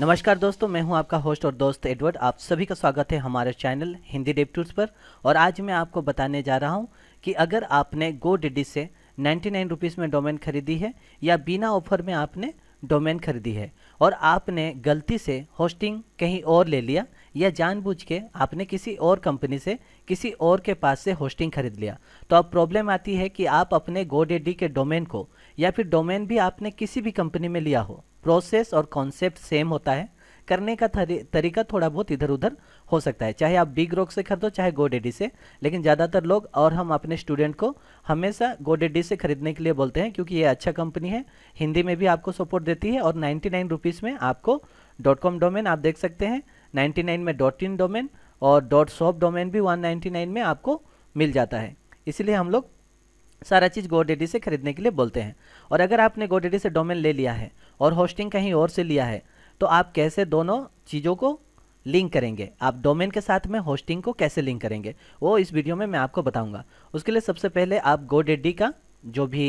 नमस्कार दोस्तों मैं हूं आपका होस्ट और दोस्त एडवर्ड आप सभी का स्वागत है हमारे चैनल हिंदी डेप टूर्स पर और आज मैं आपको बताने जा रहा हूं कि अगर आपने गो डिडी से नाइन्टी नाइन रुपीज़ में डोमेन खरीदी है या बिना ऑफर में आपने डोमेन खरीदी है और आपने गलती से होस्टिंग कहीं और ले लिया या जानबूझ के आपने किसी और कंपनी से किसी और के पास से होस्टिंग खरीद लिया तो अब प्रॉब्लम आती है कि आप अपने गोडेडी के डोमेन को या फिर डोमेन भी आपने किसी भी कंपनी में लिया हो प्रोसेस और कॉन्सेप्ट सेम होता है करने का तरीका थोड़ा बहुत इधर उधर हो सकता है चाहे आप बिग रॉक से खरीदो चाहे गोडेडी से लेकिन ज़्यादातर लोग और हम अपने स्टूडेंट को हमेशा गोडेडी से खरीदने के लिए बोलते हैं क्योंकि ये अच्छा कंपनी है हिंदी में भी आपको सपोर्ट देती है और नाइन्टी नाइन में आपको डॉट कॉम डोमेन आप देख सकते हैं 99 में डॉट इन डोमेन और डॉट सॉप डोमेन भी 199 में आपको मिल जाता है इसलिए हम लोग सारा चीज़ गोडेडी से खरीदने के लिए बोलते हैं और अगर आपने गोडेडी से डोमेन ले लिया है और होस्टिंग कहीं और से लिया है तो आप कैसे दोनों चीज़ों को लिंक करेंगे आप डोमेन के साथ में होस्टिंग को कैसे लिंक करेंगे वो इस वीडियो में मैं आपको बताऊंगा उसके लिए सबसे पहले आप गोडेडी का जो भी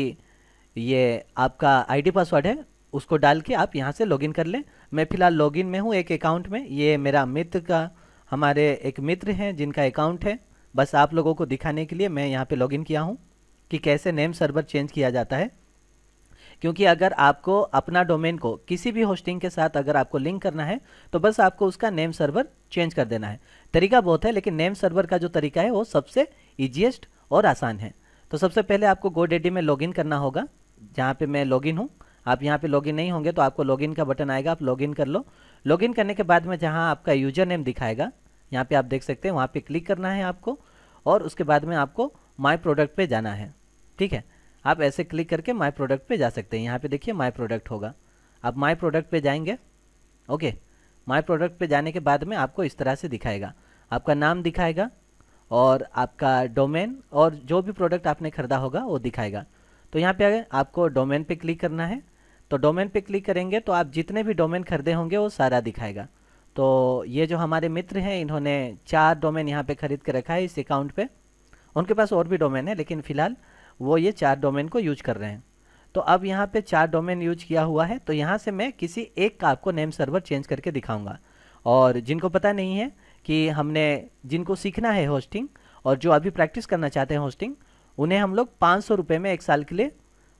ये आपका आईडी पासवर्ड है उसको डाल के आप यहाँ से लॉगिन कर लें मैं फ़िलहाल लॉगिन में हूँ एक अकाउंट में ये मेरा मित्र का हमारे एक मित्र हैं जिनका अकाउंट है बस आप लोगों को दिखाने के लिए मैं यहाँ पे लॉगिन किया हूँ कि कैसे नेम सर्वर चेंज किया जाता है क्योंकि अगर आपको अपना डोमेन को किसी भी होस्टिंग के साथ अगर आपको लिंक करना है तो बस आपको उसका नेम सर्वर चेंज कर देना है तरीका बहुत है लेकिन नेम सर्वर का जो तरीका है वो सबसे ईजिएस्ट और आसान है तो सबसे पहले आपको गो में लॉगिन करना होगा जहाँ पे मैं लॉगिन हूँ आप यहाँ पे लॉगिन नहीं होंगे तो आपको लॉगिन का बटन आएगा आप लॉगिन कर लो लॉगिन करने के बाद में जहाँ आपका यूजर नेम दिखाएगा यहाँ पे आप देख सकते हैं वहाँ पे क्लिक करना है आपको और उसके बाद में आपको माई प्रोडक्ट पे जाना है ठीक है आप ऐसे क्लिक करके माई प्रोडक्ट पे जा सकते हैं यहाँ पे देखिए माई प्रोडक्ट होगा आप माई प्रोडक्ट पे जाएंगे ओके माई प्रोडक्ट पे जाने के बाद में आपको इस तरह से दिखाएगा आपका नाम दिखाएगा और आपका डोमेन और जो भी प्रोडक्ट आपने खरीदा होगा वो दिखाएगा तो यहाँ पे आपको डोमेन पे क्लिक करना है तो डोमेन पे क्लिक करेंगे तो आप जितने भी डोमेन खरीदे होंगे वो सारा दिखाएगा तो ये जो हमारे मित्र हैं इन्होंने चार डोमेन यहाँ पे खरीद के रखा है इस अकाउंट पे उनके पास और भी डोमेन है लेकिन फ़िलहाल वो ये चार डोमेन को यूज कर रहे हैं तो अब यहाँ पे चार डोमेन यूज किया हुआ है तो यहाँ से मैं किसी एक का आपको नेम सर्वर चेंज करके दिखाऊंगा और जिनको पता नहीं है कि हमने जिनको सीखना है होस्टिंग और जो अभी प्रैक्टिस करना चाहते हैं होस्टिंग उन्हें हम लोग पाँच सौ में एक साल के लिए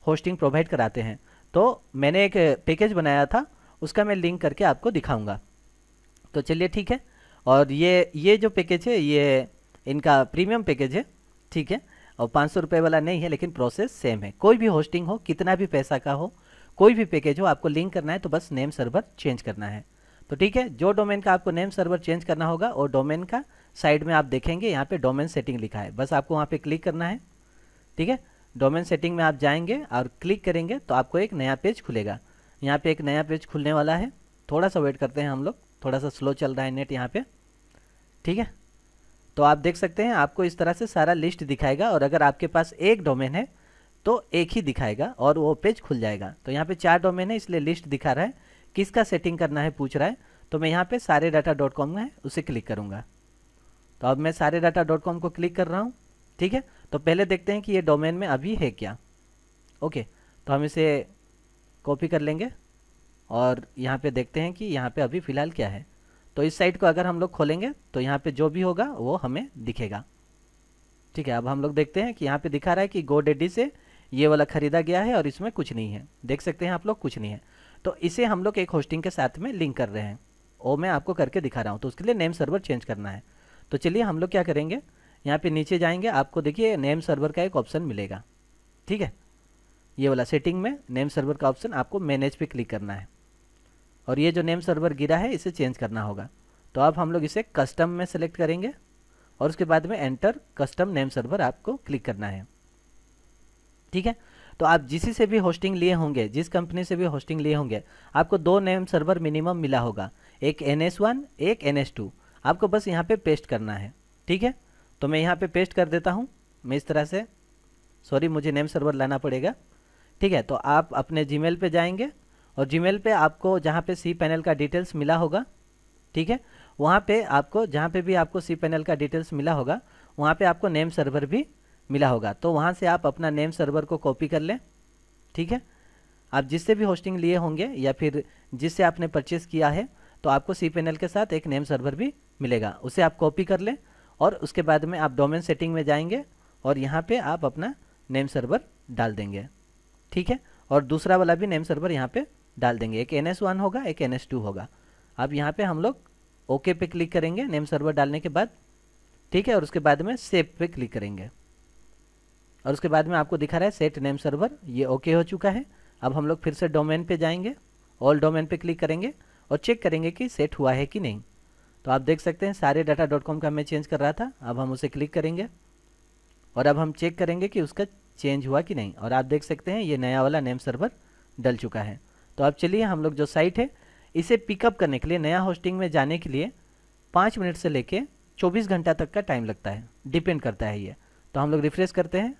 होस्टिंग प्रोवाइड कराते हैं तो मैंने एक पैकेज बनाया था उसका मैं लिंक करके आपको दिखाऊंगा तो चलिए ठीक है और ये ये जो पैकेज है ये इनका प्रीमियम पैकेज है ठीक है और पाँच सौ रुपये वाला नहीं है लेकिन प्रोसेस सेम है कोई भी होस्टिंग हो कितना भी पैसा का हो कोई भी पैकेज हो आपको लिंक करना है तो बस नेम सर्वर चेंज करना है तो ठीक है जो डोमेन का आपको नेम सर्वर चेंज करना होगा और डोमेन का साइड में आप देखेंगे यहाँ पे डोमेन सेटिंग लिखा है बस आपको वहाँ पे क्लिक करना है ठीक है डोमेन सेटिंग में आप जाएंगे और क्लिक करेंगे तो आपको एक नया पेज खुलेगा यहाँ पे एक नया पेज खुलने वाला है थोड़ा सा वेट करते हैं हम लोग थोड़ा सा स्लो चल रहा है नेट यहाँ पे ठीक है तो आप देख सकते हैं आपको इस तरह से सारा लिस्ट दिखाएगा और अगर आपके पास एक डोमेन है तो एक ही दिखाएगा और वो पेज खुल जाएगा तो यहाँ पे चार डोमेन है इसलिए लिस्ट दिखा रहा है किसका सेटिंग करना है पूछ रहा है तो मैं यहाँ पे सारे डाटा डॉट कॉम है उसे क्लिक करूँगा तो अब मैं सारे डाटा डॉट कॉम को क्लिक कर रहा हूँ ठीक है तो पहले देखते हैं कि ये डोमेन में अभी है क्या ओके तो हम इसे कॉपी कर लेंगे और यहाँ पे देखते हैं कि यहाँ पे अभी फ़िलहाल क्या है तो इस साइट को अगर हम लोग खोलेंगे तो यहाँ पे जो भी होगा वो हमें दिखेगा ठीक है अब हम लोग देखते हैं कि यहाँ पे दिखा रहा है कि गो डेडी से ये वाला ख़रीदा गया है और इसमें कुछ नहीं है देख सकते हैं आप लोग कुछ नहीं है तो इसे हम लोग एक होस्टिंग के साथ में लिंक कर रहे हैं वो मैं आपको करके दिखा रहा हूँ तो उसके लिए नेम सर्वर चेंज करना है तो चलिए हम लोग क्या करेंगे यहाँ पे नीचे जाएंगे आपको देखिए नेम सर्वर का एक ऑप्शन मिलेगा ठीक है ये वाला सेटिंग में नेम सर्वर का ऑप्शन आपको मैनेज पे क्लिक करना है और ये जो नेम सर्वर गिरा है इसे चेंज करना होगा तो आप हम लोग इसे कस्टम में सेलेक्ट करेंगे और उसके बाद में एंटर कस्टम नेम सर्वर आपको क्लिक करना है ठीक है तो आप जिस से भी होस्टिंग लिए होंगे जिस कंपनी से भी होस्टिंग लिए होंगे आपको दो नेम सर्वर मिनिमम मिला होगा एक एन एस वन एक एन एस टू आपको बस यहाँ पे पेस्ट करना है ठीक है तो मैं यहाँ पे पेस्ट कर देता हूँ मैं इस तरह से सॉरी मुझे नेम सर्वर लाना पड़ेगा ठीक है तो आप अपने जी मेल जाएंगे और जी मेल आपको जहाँ पे सी पैनल का डिटेल्स मिला होगा ठीक है वहाँ पे आपको जहाँ पे भी आपको सी पैनल का डिटेल्स मिला होगा वहाँ पे आपको नेम सर्वर भी मिला होगा तो वहाँ से आप अपना नेम सर्वर को कॉपी कर लें ठीक है आप जिससे भी होस्टिंग लिए होंगे या फिर जिससे आपने परचेस किया है तो आपको सी पैनल के साथ एक नेम सर्वर भी मिलेगा उसे आप कॉपी कर लें और उसके बाद में आप डोमेन सेटिंग में जाएंगे और यहाँ पे आप अपना नेम सर्वर डाल देंगे ठीक है और दूसरा वाला भी नेम सर्वर यहाँ पे डाल देंगे एक एन एस वन होगा एक एन एस टू होगा अब यहाँ पे हम लोग ओके पे क्लिक करेंगे नेम सर्वर डालने के बाद ठीक है और उसके बाद में सेप पे क्लिक करेंगे और उसके बाद में आपको दिखा रहा है सेट नेम सर्वर ये ओके हो चुका है अब हम लोग फिर से डोमेन पे जाएंगे ऑल डोमेन पे क्लिक करेंगे और चेक करेंगे कि सेट हुआ है कि नहीं तो आप देख सकते हैं सारे डाटा डॉट कॉम का हमें चेंज कर रहा था अब हम उसे क्लिक करेंगे और अब हम चेक करेंगे कि उसका चेंज हुआ कि नहीं और आप देख सकते हैं ये नया वाला नेम सर्वर डल चुका है तो अब चलिए हम लोग जो साइट है इसे पिकअप करने के लिए नया होस्टिंग में जाने के लिए पाँच मिनट से लेके चौबीस घंटा तक का टाइम लगता है डिपेंड करता है ये तो हम लोग रिफ्रेश करते हैं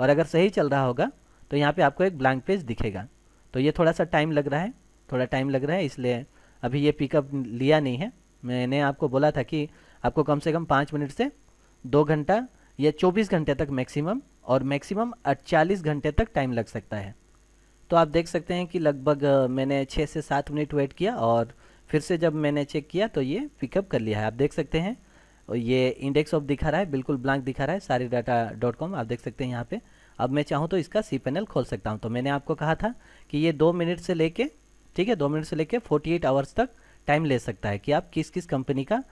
और अगर सही चल रहा होगा तो यहाँ पे आपको एक ब्लैंक पेज दिखेगा तो ये थोड़ा सा टाइम लग रहा है थोड़ा टाइम लग रहा है इसलिए अभी ये पिकअप लिया नहीं है मैंने आपको बोला था कि आपको कम से कम पाँच मिनट से दो घंटा या चौबीस घंटे तक मैक्सिमम और मैक्सिमम अड़चालीस घंटे तक टाइम लग सकता है तो आप देख सकते हैं कि लगभग मैंने छः से सात मिनट वेट किया और फिर से जब मैंने चेक किया तो ये पिकअप कर लिया है आप देख सकते हैं और ये इंडेक्स ऑफ दिखा रहा है बिल्कुल ब्लैंक दिखा रहा है सारी डाटा डॉट कॉम आप देख सकते हैं यहाँ पे अब मैं चाहूँ तो इसका सी पैनल खोल सकता हूँ तो मैंने आपको कहा था कि ये दो मिनट से लेके ठीक है दो मिनट से लेके 48 आवर्स तक टाइम ले सकता है कि आप किस किस कंपनी का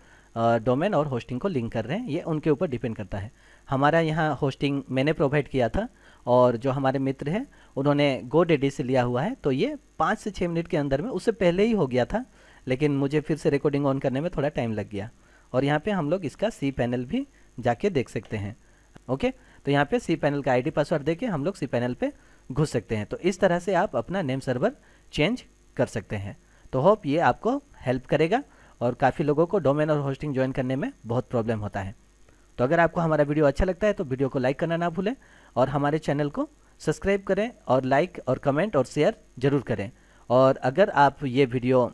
डोमेन और होस्टिंग को लिंक कर रहे हैं ये उनके ऊपर डिपेंड करता है हमारा यहाँ होस्टिंग मैंने प्रोवाइड किया था और जो हमारे मित्र हैं उन्होंने गो डेडी से लिया हुआ है तो ये पाँच से छः मिनट के अंदर में उससे पहले ही हो गया था लेकिन मुझे फिर से रिकॉर्डिंग ऑन करने में थोड़ा टाइम लग गया और यहाँ पे हम लोग इसका सी पैनल भी जाके देख सकते हैं ओके तो यहाँ पे सी पैनल का आईडी पासवर्ड देके हम लोग सी पैनल पे घुस सकते हैं तो इस तरह से आप अपना नेम सर्वर चेंज कर सकते हैं तो होप ये आपको हेल्प करेगा और काफ़ी लोगों को डोमेन और होस्टिंग ज्वाइन करने में बहुत प्रॉब्लम होता है तो अगर आपको हमारा वीडियो अच्छा लगता है तो वीडियो को लाइक करना ना भूलें और हमारे चैनल को सब्सक्राइब करें और लाइक और कमेंट और शेयर ज़रूर करें और अगर आप ये वीडियो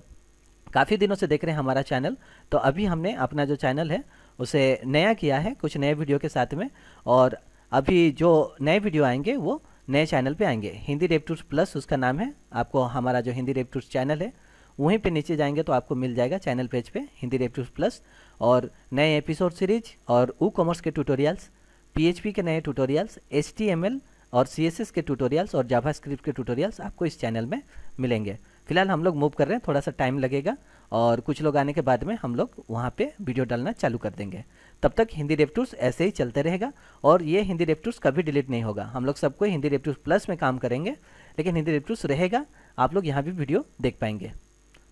काफ़ी दिनों से देख रहे हैं हमारा चैनल तो अभी हमने अपना जो चैनल है उसे नया किया है कुछ नए वीडियो के साथ में और अभी जो नए वीडियो आएंगे वो नए चैनल पे आएंगे हिंदी रेप टूर्स प्लस उसका नाम है आपको हमारा जो हिंदी रेप टूर्स चैनल है वहीं पे नीचे जाएंगे तो आपको मिल जाएगा चैनल पेज पे हिंदी रेपटिव प्लस और नए एपिसोड सीरीज और ऊ कॉमर्स के ट्यूटोरियल्स पीएचपी के नए ट्यूटोरियल्स एचटीएमएल और सीएसएस के ट्यूटोरियल्स और जावास्क्रिप्ट के ट्यूटोरियल्स आपको इस चैनल में मिलेंगे फिलहाल हम लोग मूव कर रहे हैं थोड़ा सा टाइम लगेगा और कुछ लोग आने के बाद में हम लोग वहाँ पे वीडियो डालना चालू कर देंगे तब तक हिंदी रेप ऐसे ही चलते रहेगा और ये हिंदी रेप कभी डिलीट नहीं होगा हम लोग सबको हिंदी रेप प्लस में काम करेंगे लेकिन हिंदी रेप रहेगा आप लोग यहाँ भी वीडियो देख पाएंगे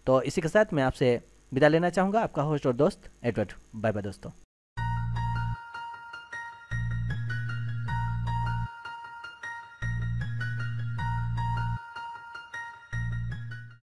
तो इसी के साथ मैं आपसे विदा लेना चाहूँगा आपका होस्ट और दोस्त एडवर्ड बाय बाय दोस्तों